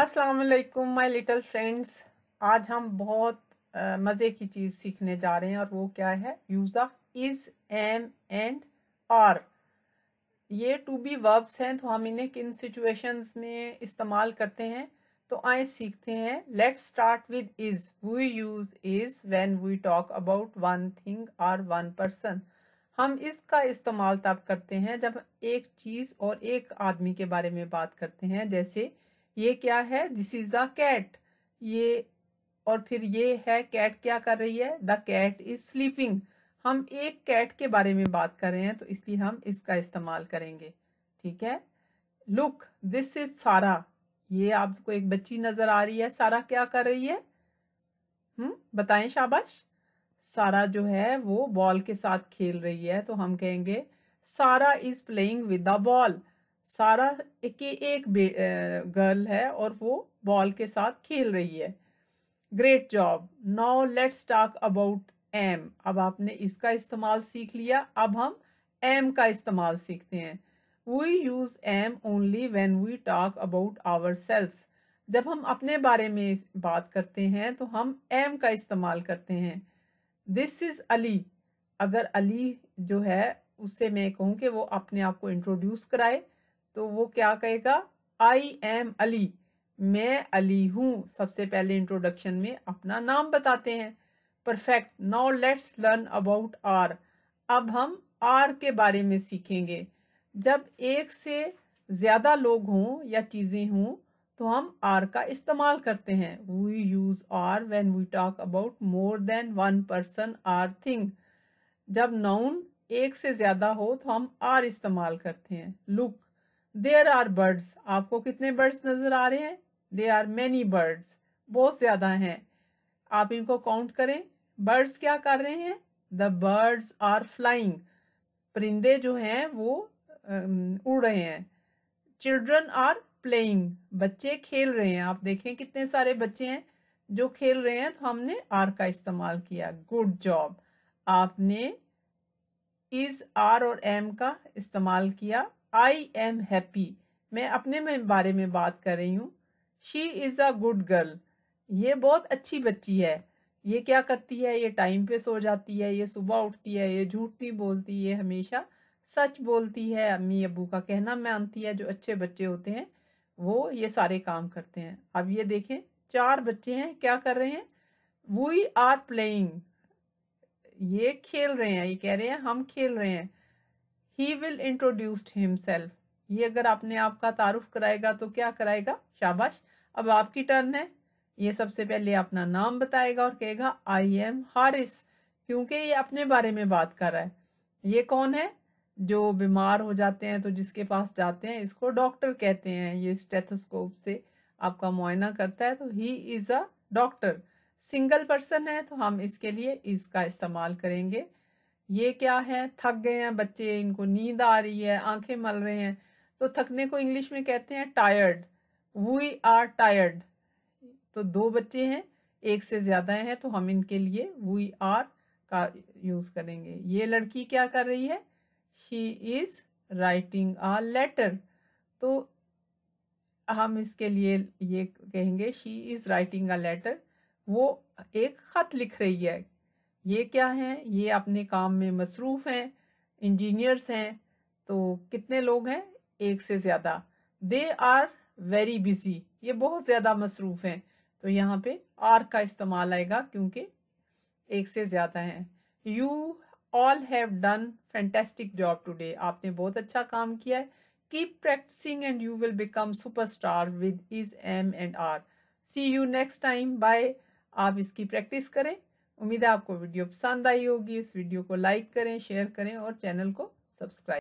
असलकुम माई little friends आज हम बहुत मज़े की चीज़ सीखने जा रहे हैं और वो क्या है use of is am and are ये टू बी वर्ब्स हैं तो हम इन्हें किन सिचुएशंस में इस्तेमाल करते हैं तो आए सीखते हैं let's start with is we use is when we talk about one thing और वन पर्सन हम इसका इस्तेमाल तब करते हैं जब एक चीज़ और एक आदमी के बारे में बात करते हैं जैसे ये क्या है दिस इज अ कैट ये और फिर ये है कैट क्या कर रही है द कैट इज स्लीपिंग हम एक कैट के बारे में बात कर रहे हैं तो इसलिए हम इसका इस्तेमाल करेंगे ठीक है लुक दिस इज सारा ये आपको एक बच्ची नजर आ रही है सारा क्या कर रही है हम्म बताएं शाबाश सारा जो है वो बॉल के साथ खेल रही है तो हम कहेंगे Sara is playing with the ball Sara एक एक गर्ल है और वो बॉल के साथ खेल रही है great job now let's talk about am अब आपने इसका इस्तेमाल सीख लिया अब हम एम का इस्तेमाल सीखते हैं we use am only when we talk about our self जब हम अपने बारे में बात करते हैं तो हम एम का इस्तेमाल करते हैं दिस इज़ अली अगर अली जो है उससे मैं कहूँ कि वो अपने आप को इंट्रोड्यूस कराए तो वो क्या कहेगा आई एम अली मैं अली हूँ सबसे पहले इंट्रोडक्शन में अपना नाम बताते हैं perfect now let's learn about are अब हम आर के बारे में सीखेंगे जब एक से ज़्यादा लोग हों या चीज़ें हों तो हम आर का इस्तेमाल करते हैं we use are when we talk about more than one person or thing जब नाउन एक से ज़्यादा हो तो हम आर इस्तेमाल करते हैं लुक देयर आर बर्ड्स आपको कितने बर्ड्स नज़र आ रहे हैं दे आर मैनी बर्ड्स बहुत ज़्यादा हैं आप इनको काउंट करें बर्ड्स क्या कर रहे हैं द बर्ड्स आर फ्लाइंग परिंदे जो हैं वो उड़ रहे हैं चिल्ड्रन आर प्लेइंग बच्चे खेल रहे हैं आप देखें कितने सारे बच्चे हैं जो खेल रहे हैं तो हमने आर का इस्तेमाल किया गुड जॉब आपने इस आर और एम का इस्तेमाल किया आई एम हैप्पी मैं अपने में बारे में बात कर रही हूँ she is a good girl ये बहुत अच्छी बच्ची है ये क्या करती है ये टाइम पे सो जाती है ये सुबह उठती है ये झूठ नहीं बोलती ये हमेशा सच बोलती है अम्मी अबू का कहना मानती है जो अच्छे बच्चे होते हैं वो ये सारे काम करते हैं अब ये देखें चार बच्चे हैं क्या कर रहे हैं वी आर प्लेइंग ये खेल रहे हैं ये कह रहे हैं हम खेल रहे हैं ही विल इंट्रोड्यूस्ड हिमसेल्फ ये अगर आपने आपका तारुफ कराएगा तो क्या कराएगा शाबाश अब आपकी टर्न है ये सबसे पहले अपना नाम बताएगा और कहेगा आई एम हारिस क्योंकि ये अपने बारे में बात कर रहा है ये कौन है जो बीमार हो जाते हैं तो जिसके पास जाते हैं इसको डॉक्टर कहते हैं ये स्टेथोस्कोप से आपका मुआयना करता है तो he is a doctor single person है तो हम इसके लिए इसका इस्तेमाल करेंगे ये क्या है थक गए हैं बच्चे इनको नींद आ रही है आंखें मल रहे हैं तो थकने को इंग्लिश में कहते हैं टायर्ड वी आर टायर्ड तो दो बच्चे हैं एक से ज़्यादा हैं तो हम इनके लिए वी आर का यूज़ करेंगे ये लड़की क्या कर रही है she is writing a letter तो हम इसके लिए ये कहेंगे she is writing a letter वो एक ख़त लिख रही है ये क्या हैं ये अपने काम में मसरूफ़ हैं इंजीनियर्स हैं तो कितने लोग हैं एक से ज़्यादा दे आर वेरी बिजी ये बहुत ज़्यादा मसरूफ़ हैं तो यहाँ पे आर का इस्तेमाल आएगा क्योंकि एक से ज़्यादा हैं you all have done fantastic job today आपने बहुत अच्छा काम किया है keep practising and you will become super star with is am and are see you next time bye आप इसकी प्रैक्टिस करें उम्मीद है आपको वीडियो पसंद आई होगी इस वीडियो को लाइक करें शेयर करें और चैनल को सब्सक्राइब